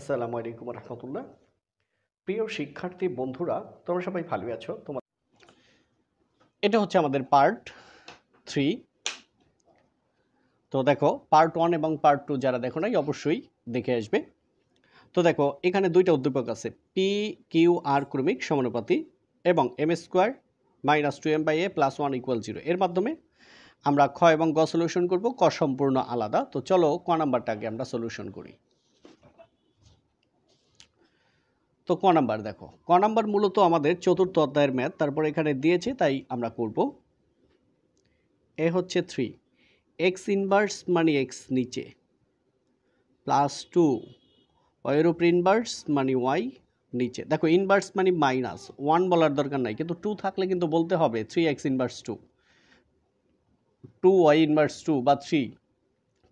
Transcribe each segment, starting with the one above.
আসসালামু আলাইকুম রহমতুল্লাহ প্রিয় শিক্ষার্থী বন্ধুরা তোমরা সবাই ভালোই আছো তোমার এটা হচ্ছে আমাদের পার্ট থ্রি তো দেখো পার্ট ওয়ান এবং পার্ট টু যারা দেখো নাই অবশ্যই দেখে আসবে তো দেখো এখানে দুইটা উদ্দীপক আছে পি কিউ আর ক্রমিক সমানুপাতি এবং m square minus two m by a plus one equal zero এর মাধ্যমে আমরা খ এবং গ সলিউশন করব ক সম্পূর্ণ আলাদা তো চলো ক নাম্বারটাকে আমরা সলিউশন করি তো ক নাম্বার দেখো ক নাম্বার মূলত আমাদের চতুর্থ অধ্যায়ের ম্যাথ তারপর এখানে দিয়েছে তাই আমরা করব এ হচ্ছে থ্রি এক্স ইনভার্স মানে এক্স নিচে প্লাস টু ওয়ের ইনভার্স মানে ওয়াই নিচে দেখো ইনভার্স মানে মাইনাস ওয়ান বলার দরকার নাই কিন্তু টু থাকলে কিন্তু বলতে হবে three x inverse two two y inverse two বা থ্রি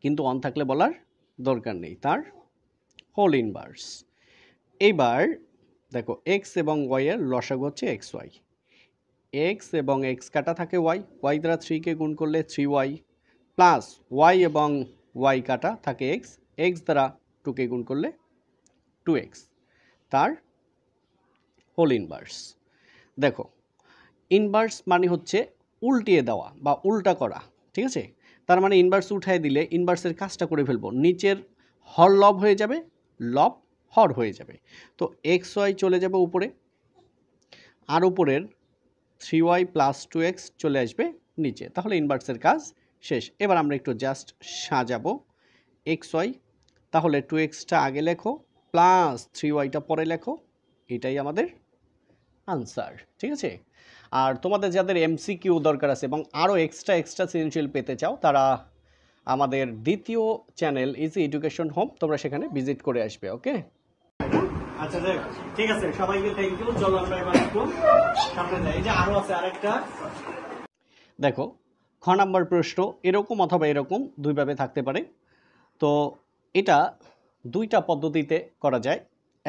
কিন্তু ওয়ান থাকলে বলার দরকার নেই তার হোল ইনভার্স এইবার দেখো এক্স এবং ওয়াইয়ের লসাগ হচ্ছে এক্স ওয়াই এক্স এবং এক্স কাটা থাকে ওয়াই ওয়াই দ্বারা থ্রিকে গুণ করলে থ্রি ওয়াই প্লাস ওয়াই এবং ওয়াই কাটা থাকে এক্স এক্স দ্বারা টুকে গুণ করলে টু এক্স তার হোল ইনভার্স দেখো ইনভার্স মানে হচ্ছে উল্টিয়ে দেওয়া বা উল্টা করা ঠিক আছে তার মানে ইনভার্স উঠায় দিলে ইনভার্সের কাজটা করে ফেলবো নিচের হল লব হয়ে যাবে লব হর হয়ে যাবে তো এক্স ওয়াই চলে যাবে উপরে আর উপরের three y plus two x চলে আসবে নিচে তাহলে ইনভার্টসের কাজ শেষ এবার আমরা একটু জাস্ট সাজাবো এক্স ওয়াই তাহলে টু এক্সটা আগে লেখো প্লাস থ্রি ওয়াইটা পরে লেখো এটাই আমাদের আনসার ঠিক আছে আর তোমাদের যাদের এমসিকিউ দরকার আছে এবং আরও এক্সট্রা এক্সট্রা সৃজনশীল পেতে চাও তারা আমাদের দ্বিতীয় চ্যানেল ইজি এডুকেশন হোম তোমরা সেখানে ভিজিট করে আসবে ওকে আচ্ছা দেখ ঠিক আছে সবাইকে থ্যাংক ইউ চলো আমরা এবার একটু সামনে যাই যে আরো আছে আরেকটা দেখো খ নাম্বার প্রশ্ন এরকম অথবা এরকম দুইভাবে থাকতে পারে তো এটা দুইটা পদ্ধতিতে করা যায়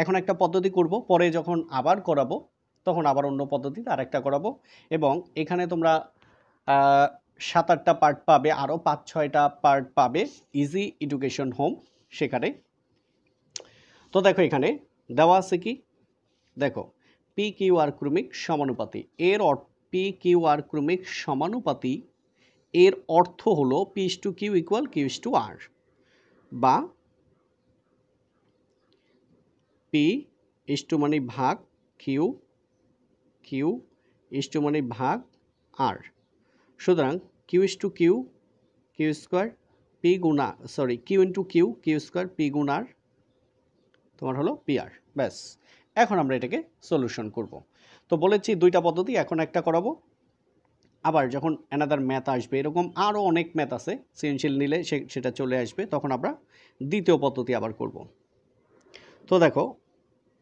এখন একটা পদ্ধতি করব পরে যখন আবার করাবো তখন আবার অন্য পদ্ধতিতে আরেকটা করাবো এবং এখানে তোমরা সাত আটটা পার্ট পাবে আরও পাঁচ ছয়টা পার্ট পাবে ইজি এডুকেশন হোম সেখানে তো দেখো এখানে দেওয়া আছে কি দেখো পি কিউ আর ক্রমিক সমানুপাতি এর পি কিউ আর ক্রমিক সমানুপাতি এর অর্থ হল p is to q equal q is to r বা পি ইস টু মানে ভাগ কিউ কিউ ইস টু মানে ভাগ আর সুতরাং q is to q q square p গুণা sorry q into q q square p গুণ আর তোমার হলো পিআর ব্যাস এখন আমরা এটাকে সলিউশন করব। তো বলেছি দুইটা পদ্ধতি এখন একটা করাবো আবার যখন অ্যানাদার ম্যাথ আসবে এরকম আরও অনেক ম্যাথ আছে সৃজনশীল নিলে সেটা চলে আসবে তখন আমরা দ্বিতীয় পদ্ধতি আবার করব। তো দেখো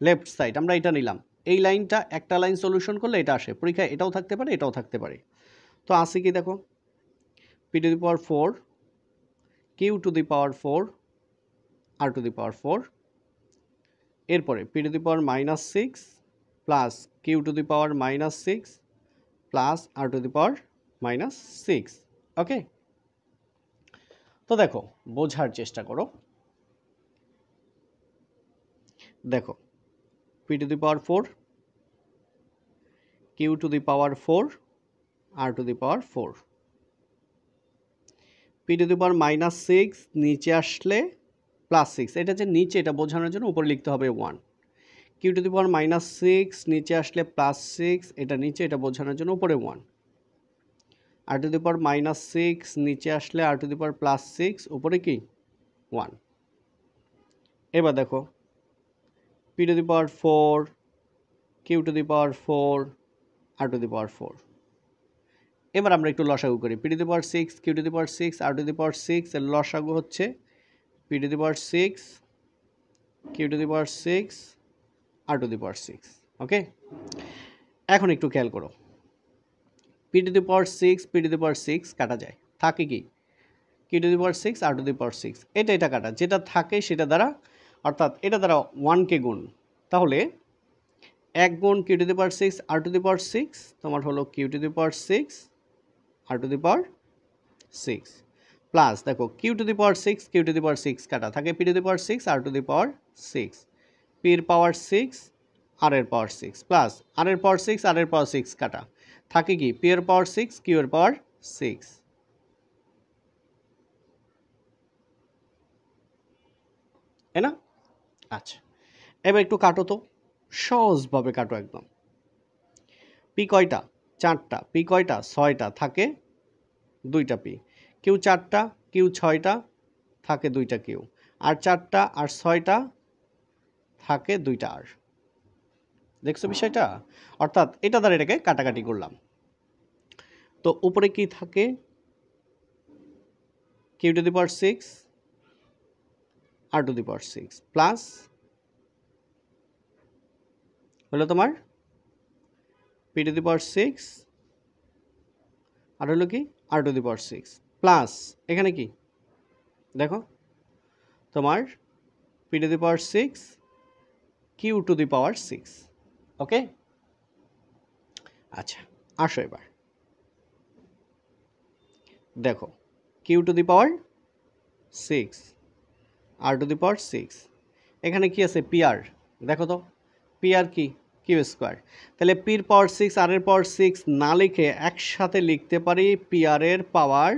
লেফট সাইড আমরা এটা নিলাম এই লাইনটা একটা লাইন সলিউশন করলে এটা আসে পরীক্ষায় এটাও থাকতে পারে এটাও থাকতে পারে তো আসি কি দেখো p to the power four q to the power four r to the power four এরপরে p to the power minus six plus q to the power minus six plus r to the power minus six okay তো দেখো বোঝার চেষ্টা করো দেখো p to the power four q to the power four r to the power four p to the power minus six নিচে আসলে plus six এটা যে নিচে এটা বোঝানোর জন্য উপরে লিখতে হবে one q to the power minus six নিচে আসলে প্লাস সিক্স এটা নিচে এটা বোঝানোর জন্য উপরে one r to the power minus six নিচে আসলে r to the power plus six উপরে কি ওয়ান এবার দেখো p to the power four q to the power four r to the power four এবার আমরা একটু লসাগু করি p to the power six q to the power six r to the power six এর লসাগু হচ্ছে p to the power six q to the power six r to the power six okay এখন একটু খেয়াল করো p to the power six p to the power six কাটা যায় থাকে কি q to the power six r to the power six এটা এটা কাটা যেটা থাকে সেটা দ্বারা অর্থাৎ এটা দ্বারা ওয়ানকে গুণ তাহলে এক গুণ q to the power six r to the power six তোমার হলো q to the power six r to the power six plus দেখো q to the power six q to the power six কাটা থাকে p to the power six r to the power six পির power six আর এর power six plus আর এর power six আর এর power six কাটা থাকে কি পি এর পাওয়ার সিক্স কিউ এর পাওয়ার সিক্স তাই না আচ্ছা এবার একটু কাটো তো সহজভাবে কাটো একদম পি কয়টা চারটা পি কয়টা ছয়টা থাকে দুইটা পি কেউ চারটা কেউ ছয়টা থাকে দুইটা কেউ আর চারটা আর ছয়টা থাকে দুইটা আর দেখছো বিষয়টা অর্থাৎ এটা দ্বারা এটাকে কাটাকাটি করলাম তো উপরে কি থাকে q to the power six r to the power six plus হলো তোমার p to the power six আর হলো কি r to the power six plus এখানে কি দেখো তোমার p to the power six q to the power six okay আচ্ছা আসো এবার দেখো q to the power six r to the power six এখানে কি আছে পিআর দেখো তো পিআর কি কিউ স্কোয়ার তাহলে পির পাওয়ার সিক্স আর এর পাওয়ার সিক্স না লিখে একসাথে লিখতে পারি পিআর এর power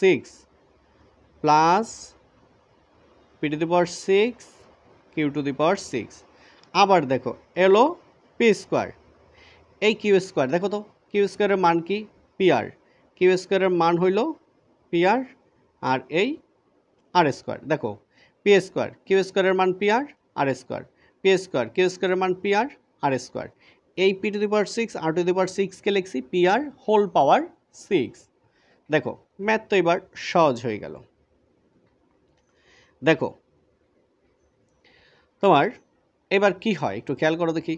six plus p to the power six q to the power six আবার দেখো এলো পি স্কোয়ার এই কিউ স্কোয়ার দেখো তো কিউ স্কোয়ারের মান কি পিআর কিউ স্কোয়ারের মান হইল পিআর আর এই আর স্কোয়ার দেখো পি স্কোয়ার কিউ স্কোয়ারের মান p r r square p square q স্কোয়ারের মান পিআর আর স্কোয়ার এই p to the power six r to the power সিক্সকে লিখছি পিআর হোল পাওয়ার সিক্স দেখো ম্যাথ তো এবার সহজ হয়ে গেল দেখো তোমার এবার কি হয় একটু খেয়াল করো দেখি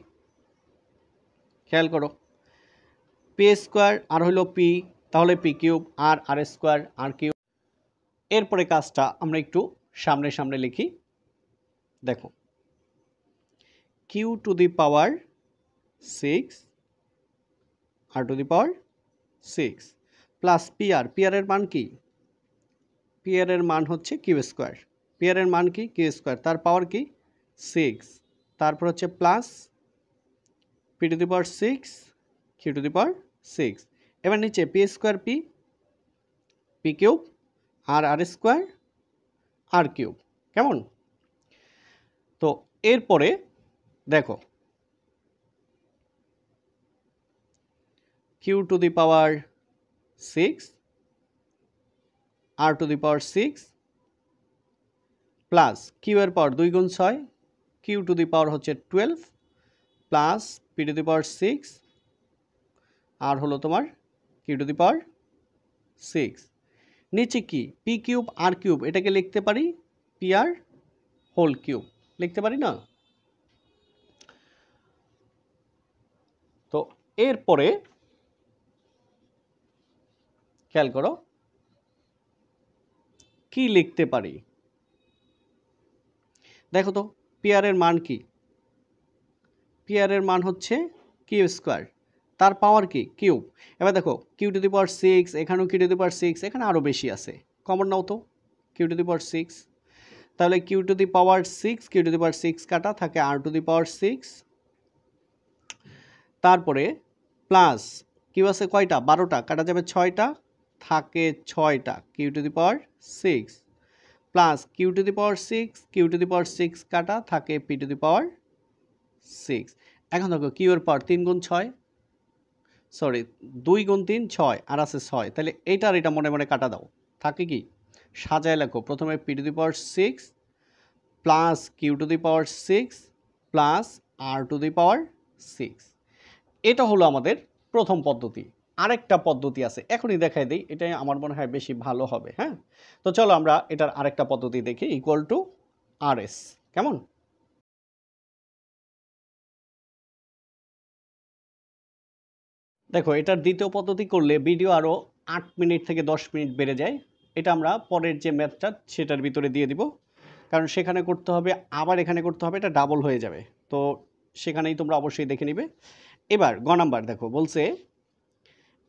খেয়াল করো পি স্কোয়ার আর হলো পি তাহলে পি কিউব আর আর স্কোয়ার আর কিউব এরপরে কাজটা আমরা একটু সামনে সামনে লিখি দেখো q to the power six r to the power six plus p r পিআরের মান কি পিআরের মান হচ্ছে কিউ স্কোয়ার পিআরের মান কি কিউ স্কোয়ার তার পাওয়ার কি সিক্স তারপর হচ্ছে plus p to the power six q to the power six এবার নিচে p square p p cube আর আর স্কোয়ার আর কিউব কেমন তো এরপরে দেখো q to the power 6 r to the power 6 plus q এর পাওয়ার দুই গুণ ছয় কিউ টু দি পাওয়ার হচ্ছে twelve plus p to the power six আর হলো তোমার q to the power six নিচে কি পি কিউব আর কিউব এটাকে লিখতে পারি পি আর হোল কিউব লিখতে পারি না তো এরপরে খেয়াল করো কি লিখতে পারি দেখো তো পিয়ারের মান কি পিয়ারের মান হচ্ছে কিউ স্কোয়ার তার পাওয়ার কি কিউব এবার দেখো q to the power six এখানেও q to the power six এখানে আরও বেশি আছে কমন নাও তো q to the power six তাহলে q to the power six q to the power six কাটা থাকে r to the power six তারপরে প্লাস কিউ আছে কয়টা বারোটা কাটা যাবে ছয়টা থাকে ছয়টা q to the power six plus q to the power six q to the power six কাটা থাকে p to the power six এখন দেখো কিউর পাওয়ার তিন গুণ ছয় সরি দুই গুণ তিন ছয় আর আছে ছয় তাহলে এইটার এটা মনে মনে কাটা দাও থাকে কি সাজায় লেখো প্রথমে p to the power six plus q to the power six plus r to the power six এটা হলো আমাদের প্রথম পদ্ধতি আরেকটা পদ্ধতি আছে এখনই দেখাই দিই এটাই আমার মনে হয় বেশি ভালো হবে হ্যাঁ তো চলো আমরা এটার আরেকটা পদ্ধতি দেখি ইকুয়াল টু আর এস কেমন দেখো এটার দ্বিতীয় পদ্ধতি করলে ভিডিও আরও আট মিনিট থেকে দশ মিনিট বেড়ে যায় এটা আমরা পরের যে ম্যাথটা সেটার ভিতরে দিয়ে দিব কারণ সেখানে করতে হবে আবার এখানে করতে হবে এটা ডাবল হয়ে যাবে তো সেখানেই তোমরা অবশ্যই দেখে নিবে এবার গ নাম্বার দেখো বলছে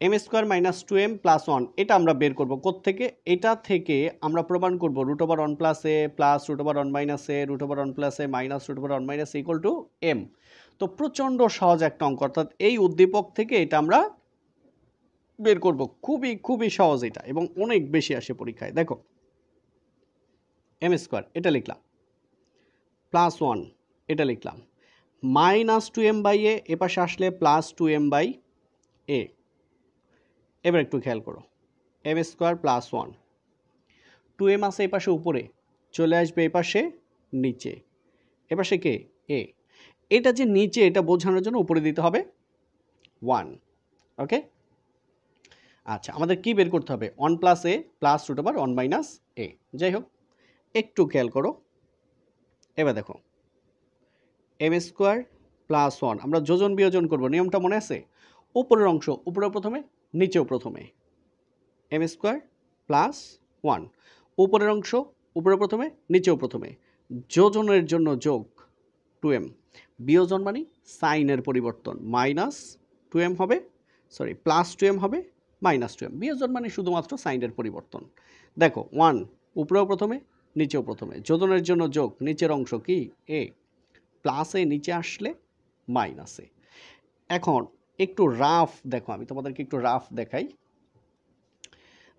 m square minus two m plus one এটা আমরা বের করবো কোত্থেকে এটা থেকে আমরা প্রমাণ করব root over one plus a plus root over one minus a root over one plus a minus root over one minus equal to m তো প্রচণ্ড সহজ একটা অঙ্ক অর্থাৎ এই উদ্দীপক থেকে এটা আমরা বের করব খুবই খুবই সহজ এটা এবং অনেক বেশি আসে পরীক্ষায় দেখো এম স্কোয়ার এটা লিখলাম প্লাস ওয়ান এটা লিখলাম minus two m by a এপাশে আসলে plus two m by a এবার একটু খেয়াল করো m square plus one two m আসে এই পাশে উপরে চলে আসবে এই পাশে নিচে এ পাশে কে এ এটা যে নিচে এটা বোঝানোর জন্য উপরে দিতে হবে ওয়ান ওকে আচ্ছা আমাদের কি বের করতে হবে one plus a plus root over one minus a যাই হোক একটু খেয়াল করো এবার দেখো এম স্কোয়ার প্লাস ওয়ান আমরা যোজন বিয়োজন করব নিয়মটা মনে আছে উপরের অংশ উপরে প্রথমে নিচেও প্রথমে এম স্কোয়ার প্লাস ওয়ান উপরের অংশ উপরে প্রথমে নিচেও প্রথমে যোজনের জন্য যোগ টু এম বিয়োজন মানে সাইনের পরিবর্তন মাইনাস টু এম হবে সরি প্লাস টু এম হবে মাইনাস টু এম বিয়োজন মানে শুধুমাত্র সাইনের পরিবর্তন দেখো ওয়ান উপরেও প্রথমে নিচেও প্রথমে যোজনের জন্য যোগ নিচের অংশ কি এ প্লাসে নিচে আসলে মাইনাসে এখন একটু রাফ দেখো আমি তোমাদেরকে একটু রাফ দেখাই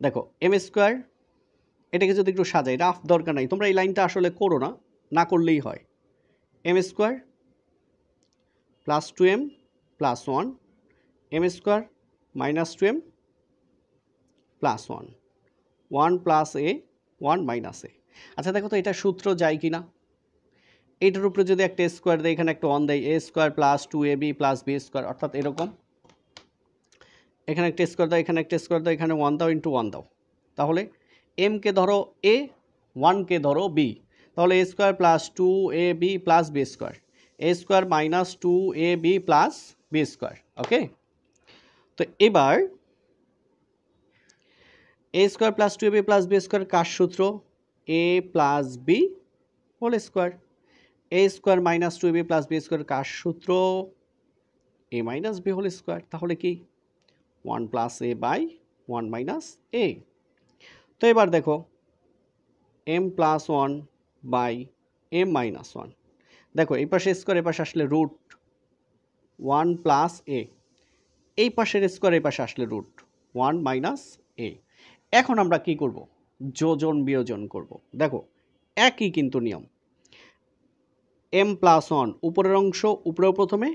দেখো এম স্কোয়ার এটাকে যদি একটু সাজাই রাফ দরকার নাই তোমরা এই লাইনটা আসলে করো না না করলেই হয় m square plus two m plus one m square minus two m plus one one plus a one minus a আচ্ছা দেখো তো এটা সূত্র যায় কি না এইটার উপরে যদি একটা স্কোয়ার দেয় এখানে একটা ওয়ান দেয় a square plus two a b plus b square অর্থাৎ এরকম এখানে একটা স্কোয়ার দাও এখানে একটা স্কোয়ার দাও এখানে ওয়ান দাও ইন্টু ওয়ান দাও তাহলে এমকে ধরো এ ওয়ানকে ধরো বি তাহলে a square plus two a b plus b square a square minus two a b plus b square okay তো এবার a square plus two a b plus b square কার সূত্র a plus b whole square a square minus two b plus b square কার সূত্র a minus b whole square তাহলে কি one plus a by one minus a তো এবার দেখো m plus one by m minus one দেখো এই পাশে স্কোয়ার এই পাশে আসলে রুট ওয়ান প্লাস এ এই পাশের স্কোয়ার এই পাশে আসলে রুট ওয়ান মাইনাস এ এখন আমরা কি করব যোজন বিয়োজন করব দেখো একই কিন্তু নিয়ম এম প্লাস ওয়ান উপরের অংশ উপরেও প্রথমে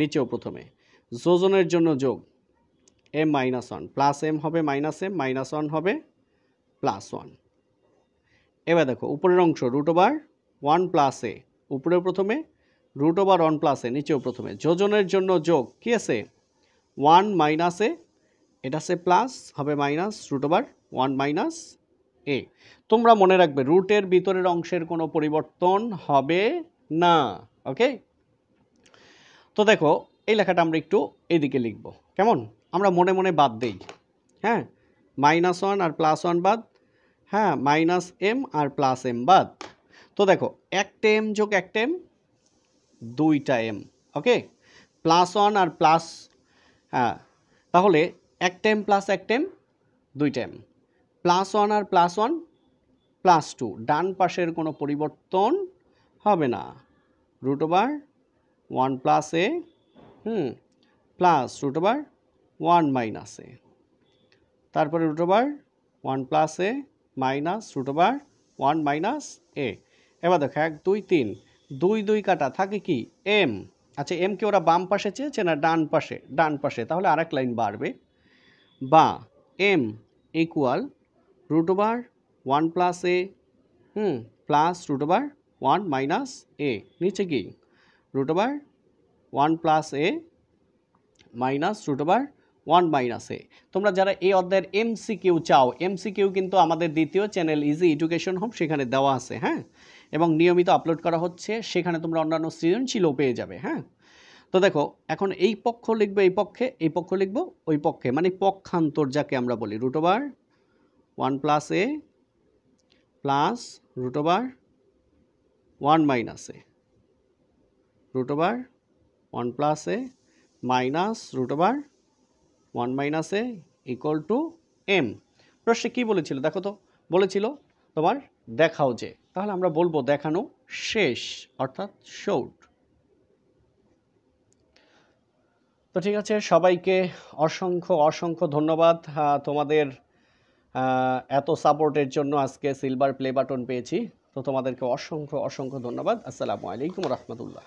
নিচেও প্রথমে যোজনের জন্য যোগ m minus one plus m হবে মাইনাস এম মাইনাস ওয়ান হবে প্লাস ওয়ান এবার দেখো উপরের অংশ root over one plus a উপরেও প্রথমে root over one plus a নিচেও প্রথমে যোজনের জন্য যোগ কী আছে ওয়ান মাইনাস এ এটা সে প্লাস হবে minus root over one minus a তোমরা মনে রাখবে রুটের ভিতরের অংশের কোনো পরিবর্তন হবে না ওকে তো দেখো এই লেখাটা আমরা একটু এদিকে লিখব কেমন আমরা মনে মনে বাদ দেই হ্যাঁ মাইনাস ওয়ান আর প্লাস ওয়ান বাদ হ্যাঁ মাইনাস এম আর প্লাস এম বাদ তো দেখো একটা এম যোগ একটা এম দুইটা এম ওকে প্লাস ওয়ান আর প্লাস হ্যাঁ তাহলে একটা এম প্লাস একটা এম দুইটা এম প্লাস ওয়ান আর প্লাস ওয়ান প্লাস টু ডান পাশের কোনো পরিবর্তন হবে না root over one plus a hmm plus root over one minus a তারপরে root over one plus a minus root over one minus a এবার দেখো এক দুই তিন দুই দুই কাটা থাকে কি এম আচ্ছা এম কি ওরা বাম পাশে চেয়েছে না ডান পাশে ডান পাশে তাহলে আর এক লাইন বাড়বে বা m equal root over one plus a hmm plus root over one minus a নিচে কি root over one plus a minus root over one minus a তোমরা যারা এই অধ্যায়ের এমসিকিউ চাও এমসিকিউ কিন্তু আমাদের দ্বিতীয় চ্যানেল ইজি এডুকেশন হোম সেখানে দেওয়া আছে হ্যাঁ এবং নিয়মিত আপলোড করা হচ্ছে সেখানে তোমরা অন্যান্য সৃজনশীলও পেয়ে যাবে হ্যাঁ তো দেখো এখন এই পক্ষ লিখবে এই পক্ষে এই পক্ষ লিখবো ওই পক্ষে মানে পক্ষান্তর যাকে আমরা বলি root over one plus a plus root over one minus a root over one plus a minus root over one minus a equal to m প্রশ্নে কী বলেছিল দেখো তো বলেছিল তোমার দেখাও যে তাহলে আমরা বলবো দেখানো শেষ অর্থাৎ শোড তো ঠিক আছে সবাইকে অসংখ্য অসংখ্য ধন্যবাদ তোমাদের এত সাপোর্টের জন্য আজকে সিলভার প্লে বাটন পেয়েছি তো তোমাদেরকে অসংখ্য অসংখ্য ধন্যবাদ আসসালামু আলাইকুম রহমতুল্লাহ